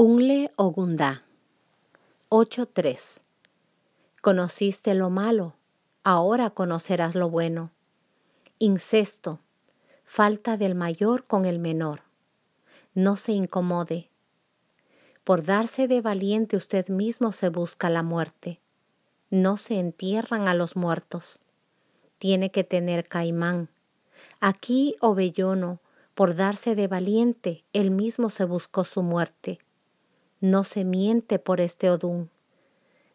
Unle Ogunda 8.3 Conociste lo malo, ahora conocerás lo bueno. Incesto, falta del mayor con el menor. No se incomode. Por darse de valiente usted mismo se busca la muerte. No se entierran a los muertos. Tiene que tener caimán. Aquí, Obellono, por darse de valiente, él mismo se buscó su muerte no se miente por este odún,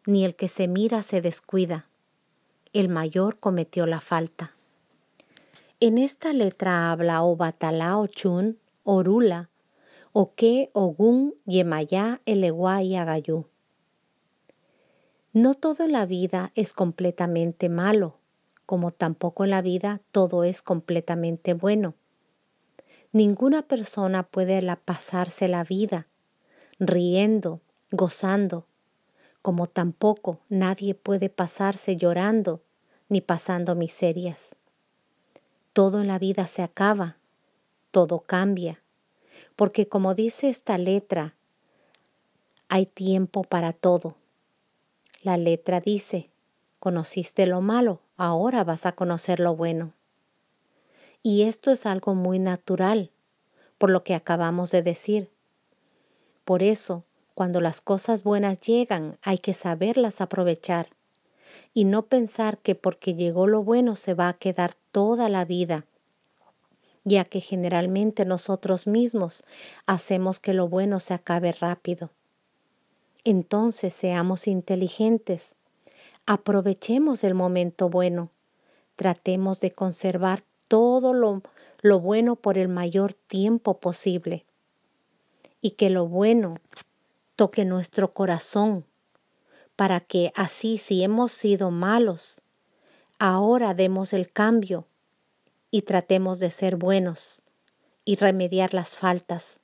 ni el que se mira se descuida. El mayor cometió la falta. En esta letra habla o Batalá Ochun, Orula, Oke Ogun, Yemayá, Eleguá y Agayú. No todo en la vida es completamente malo, como tampoco en la vida todo es completamente bueno. Ninguna persona puede la pasarse la vida riendo, gozando, como tampoco nadie puede pasarse llorando ni pasando miserias. Todo en la vida se acaba, todo cambia, porque como dice esta letra, hay tiempo para todo. La letra dice, conociste lo malo, ahora vas a conocer lo bueno. Y esto es algo muy natural, por lo que acabamos de decir, por eso, cuando las cosas buenas llegan, hay que saberlas aprovechar y no pensar que porque llegó lo bueno se va a quedar toda la vida, ya que generalmente nosotros mismos hacemos que lo bueno se acabe rápido. Entonces seamos inteligentes, aprovechemos el momento bueno, tratemos de conservar todo lo, lo bueno por el mayor tiempo posible y que lo bueno toque nuestro corazón, para que así si hemos sido malos, ahora demos el cambio y tratemos de ser buenos y remediar las faltas.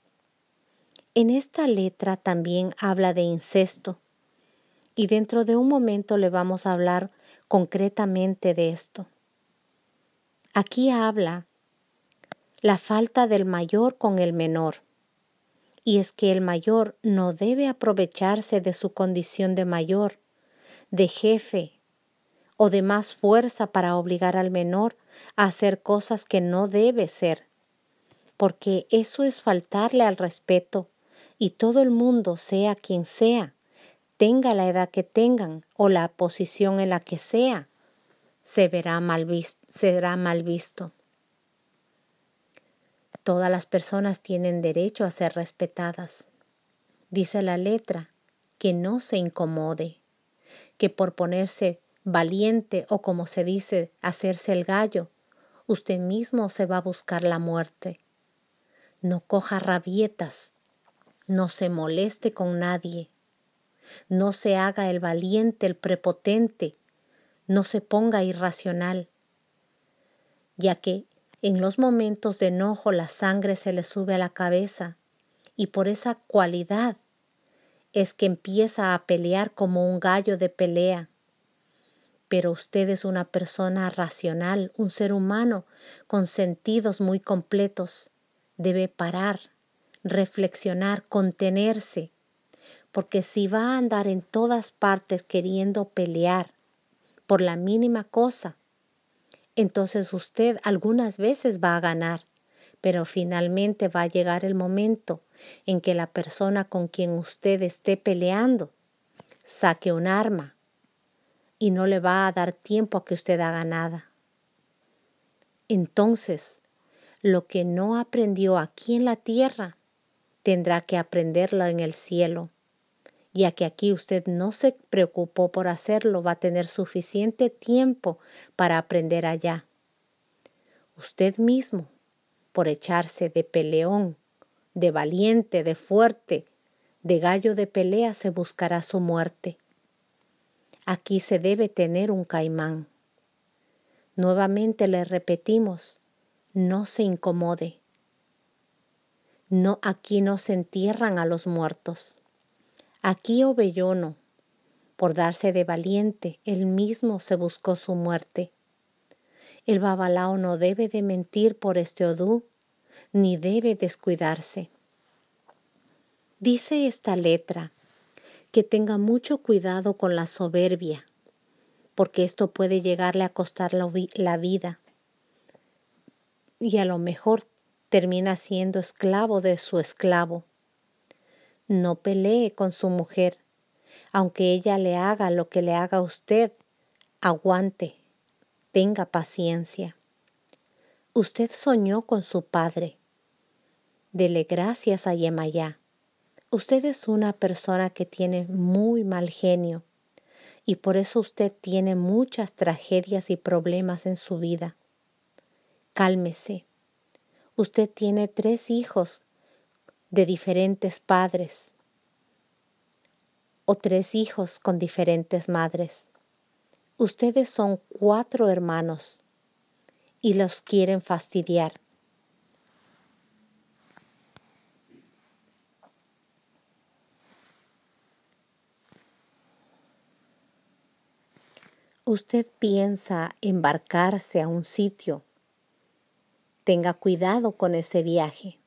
En esta letra también habla de incesto y dentro de un momento le vamos a hablar concretamente de esto. Aquí habla la falta del mayor con el menor y es que el mayor no debe aprovecharse de su condición de mayor, de jefe o de más fuerza para obligar al menor a hacer cosas que no debe ser, porque eso es faltarle al respeto y todo el mundo, sea quien sea, tenga la edad que tengan o la posición en la que sea, se verá mal visto, será mal visto. Todas las personas tienen derecho a ser respetadas. Dice la letra que no se incomode, que por ponerse valiente o como se dice, hacerse el gallo, usted mismo se va a buscar la muerte. No coja rabietas, no se moleste con nadie, no se haga el valiente, el prepotente, no se ponga irracional, ya que en los momentos de enojo la sangre se le sube a la cabeza y por esa cualidad es que empieza a pelear como un gallo de pelea. Pero usted es una persona racional, un ser humano, con sentidos muy completos. Debe parar, reflexionar, contenerse, porque si va a andar en todas partes queriendo pelear por la mínima cosa, entonces usted algunas veces va a ganar, pero finalmente va a llegar el momento en que la persona con quien usted esté peleando saque un arma y no le va a dar tiempo a que usted haga nada. Entonces, lo que no aprendió aquí en la tierra, tendrá que aprenderlo en el cielo ya que aquí usted no se preocupó por hacerlo, va a tener suficiente tiempo para aprender allá. Usted mismo, por echarse de peleón, de valiente, de fuerte, de gallo de pelea, se buscará su muerte. Aquí se debe tener un caimán. Nuevamente le repetimos, no se incomode. No, aquí no se entierran a los muertos. Aquí Obellono, por darse de valiente, él mismo se buscó su muerte. El babalao no debe de mentir por este odú, ni debe descuidarse. Dice esta letra que tenga mucho cuidado con la soberbia, porque esto puede llegarle a costar la vida y a lo mejor termina siendo esclavo de su esclavo. No pelee con su mujer. Aunque ella le haga lo que le haga a usted, aguante, tenga paciencia. Usted soñó con su padre. Dele gracias a Yemayá. Usted es una persona que tiene muy mal genio y por eso usted tiene muchas tragedias y problemas en su vida. Cálmese. Usted tiene tres hijos de diferentes padres o tres hijos con diferentes madres. Ustedes son cuatro hermanos y los quieren fastidiar. usted piensa embarcarse a un sitio, tenga cuidado con ese viaje.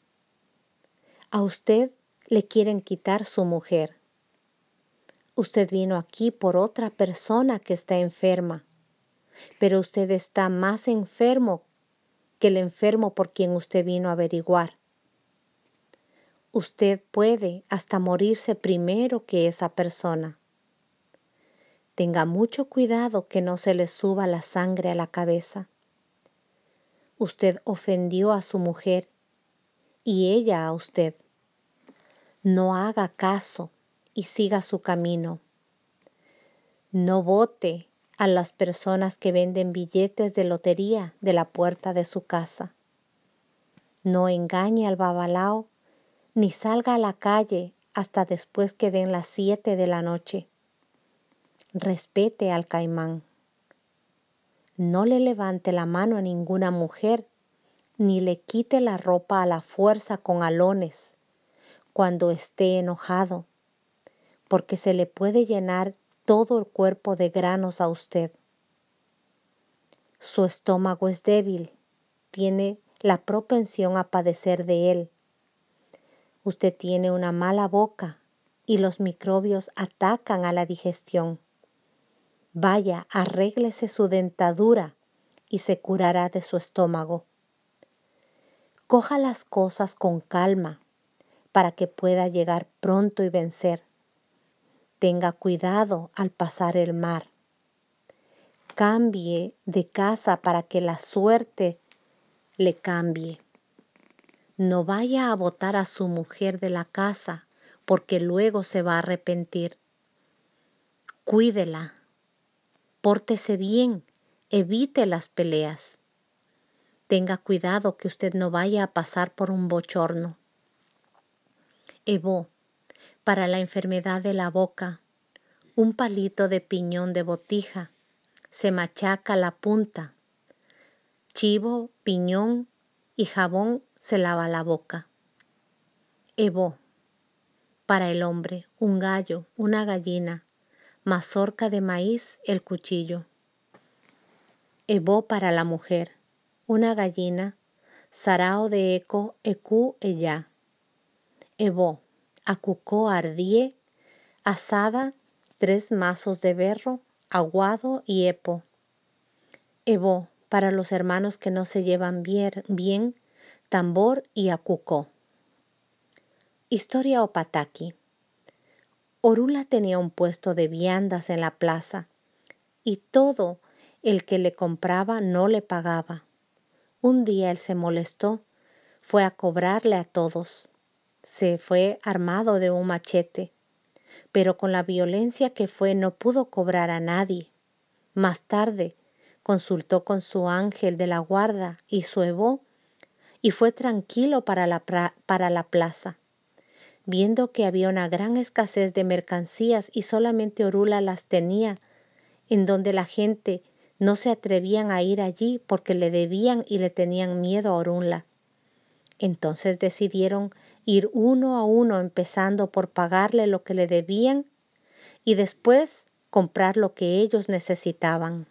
A usted le quieren quitar su mujer. Usted vino aquí por otra persona que está enferma, pero usted está más enfermo que el enfermo por quien usted vino a averiguar. Usted puede hasta morirse primero que esa persona. Tenga mucho cuidado que no se le suba la sangre a la cabeza. Usted ofendió a su mujer y ella a usted no haga caso y siga su camino. No vote a las personas que venden billetes de lotería de la puerta de su casa. No engañe al babalao ni salga a la calle hasta después que den las siete de la noche. Respete al caimán. No le levante la mano a ninguna mujer, ni le quite la ropa a la fuerza con alones cuando esté enojado, porque se le puede llenar todo el cuerpo de granos a usted. Su estómago es débil, tiene la propensión a padecer de él. Usted tiene una mala boca y los microbios atacan a la digestión. Vaya, arréglese su dentadura y se curará de su estómago. Coja las cosas con calma para que pueda llegar pronto y vencer. Tenga cuidado al pasar el mar. Cambie de casa para que la suerte le cambie. No vaya a botar a su mujer de la casa porque luego se va a arrepentir. Cuídela. Pórtese bien. Evite las peleas. Tenga cuidado que usted no vaya a pasar por un bochorno Evo, para la enfermedad de la boca, un palito de piñón de botija, se machaca la punta, chivo, piñón y jabón se lava la boca. Evo, para el hombre, un gallo, una gallina, mazorca de maíz, el cuchillo. Evo para la mujer, una gallina, sarao de eco, ecu, ella Evo, acucó ardie, asada, tres mazos de berro, aguado y epo. Evo, para los hermanos que no se llevan bien, tambor y acucó. Historia Opataki. Orula tenía un puesto de viandas en la plaza y todo el que le compraba no le pagaba. Un día él se molestó, fue a cobrarle a todos se fue armado de un machete, pero con la violencia que fue no pudo cobrar a nadie. Más tarde, consultó con su ángel de la guarda y su evo y fue tranquilo para la, para la plaza. Viendo que había una gran escasez de mercancías y solamente Orula las tenía, en donde la gente no se atrevían a ir allí porque le debían y le tenían miedo a Orula. Entonces decidieron ir uno a uno, empezando por pagarle lo que le debían y después comprar lo que ellos necesitaban.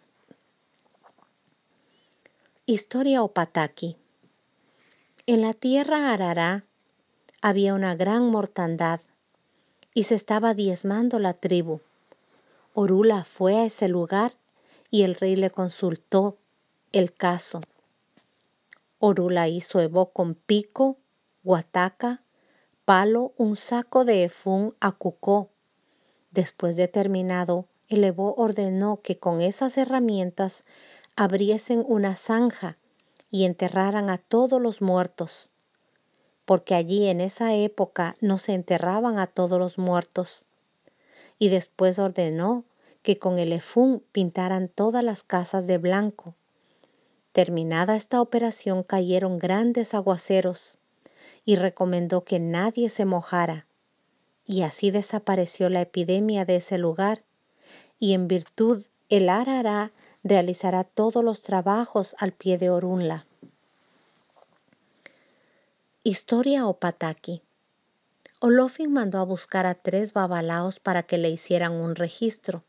Historia Opataki En la tierra Arará había una gran mortandad y se estaba diezmando la tribu. Orula fue a ese lugar y el rey le consultó el caso. Orula hizo evo con pico, guataca, palo, un saco de efún cucó. Después de terminado, el Evo ordenó que con esas herramientas abriesen una zanja y enterraran a todos los muertos, porque allí en esa época no se enterraban a todos los muertos. Y después ordenó que con el efún pintaran todas las casas de blanco Terminada esta operación cayeron grandes aguaceros y recomendó que nadie se mojara. Y así desapareció la epidemia de ese lugar. Y en virtud el Arará realizará todos los trabajos al pie de Orunla. Historia o Pataki. Olofin mandó a buscar a tres babalaos para que le hicieran un registro.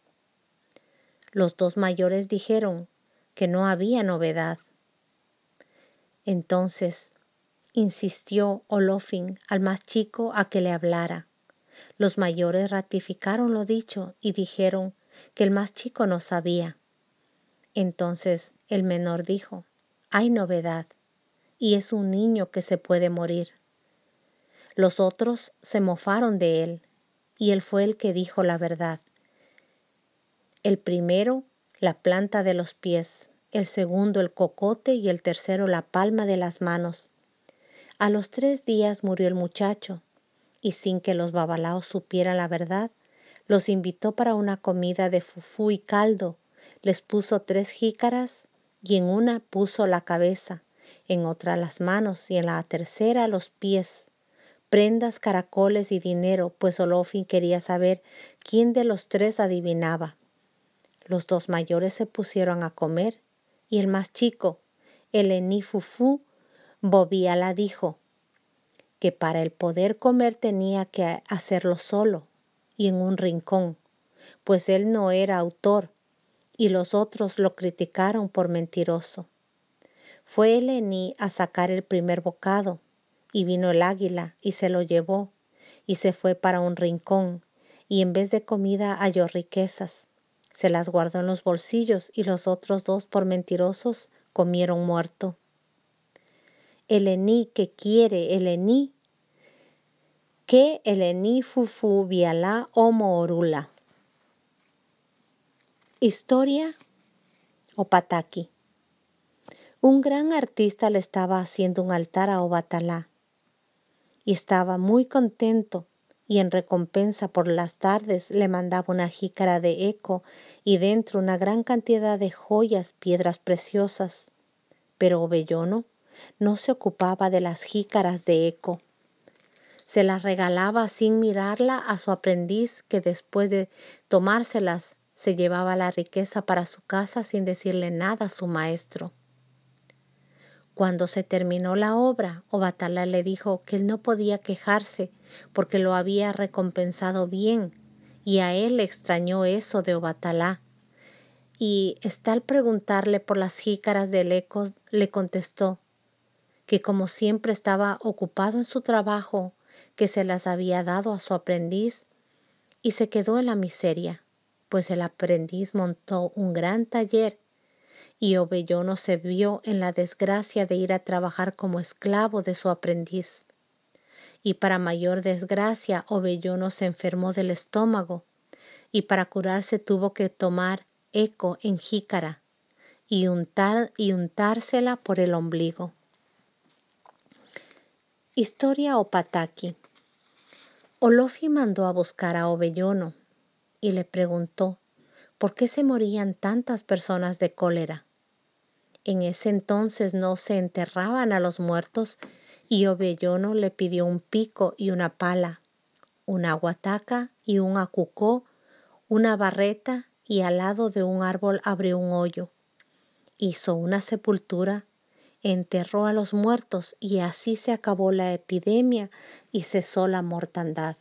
Los dos mayores dijeron, que no había novedad. Entonces insistió Olofin al más chico a que le hablara. Los mayores ratificaron lo dicho y dijeron que el más chico no sabía. Entonces el menor dijo, hay novedad, y es un niño que se puede morir. Los otros se mofaron de él, y él fue el que dijo la verdad. El primero la planta de los pies, el segundo el cocote y el tercero la palma de las manos. A los tres días murió el muchacho, y sin que los babalaos supieran la verdad, los invitó para una comida de fufú y caldo, les puso tres jícaras y en una puso la cabeza, en otra las manos y en la tercera los pies, prendas, caracoles y dinero, pues Olofin quería saber quién de los tres adivinaba. Los dos mayores se pusieron a comer y el más chico, el Bobía la dijo que para el poder comer tenía que hacerlo solo y en un rincón, pues él no era autor y los otros lo criticaron por mentiroso. Fue el a sacar el primer bocado y vino el águila y se lo llevó y se fue para un rincón y en vez de comida halló riquezas se las guardó en los bolsillos y los otros dos por mentirosos comieron muerto. El que quiere el que el fu fufu vialá homo orula. Historia Pataki Un gran artista le estaba haciendo un altar a Obatalá y estaba muy contento y en recompensa por las tardes le mandaba una jícara de eco y dentro una gran cantidad de joyas, piedras preciosas. Pero Obellono no se ocupaba de las jícaras de eco. Se las regalaba sin mirarla a su aprendiz que después de tomárselas se llevaba la riqueza para su casa sin decirle nada a su maestro. Cuando se terminó la obra, Obatalá le dijo que él no podía quejarse porque lo había recompensado bien, y a él le extrañó eso de Obatalá. Y está al preguntarle por las jícaras del eco, le contestó que como siempre estaba ocupado en su trabajo, que se las había dado a su aprendiz, y se quedó en la miseria, pues el aprendiz montó un gran taller y Obellono se vio en la desgracia de ir a trabajar como esclavo de su aprendiz. Y para mayor desgracia, Obellono se enfermó del estómago, y para curarse tuvo que tomar eco en jícara y, untar, y untársela por el ombligo. Historia Opataki. Olofi mandó a buscar a Obellono y le preguntó por qué se morían tantas personas de cólera. En ese entonces no se enterraban a los muertos y Obellono le pidió un pico y una pala, una guataca y un acucó, una barreta y al lado de un árbol abrió un hoyo. Hizo una sepultura, enterró a los muertos y así se acabó la epidemia y cesó la mortandad.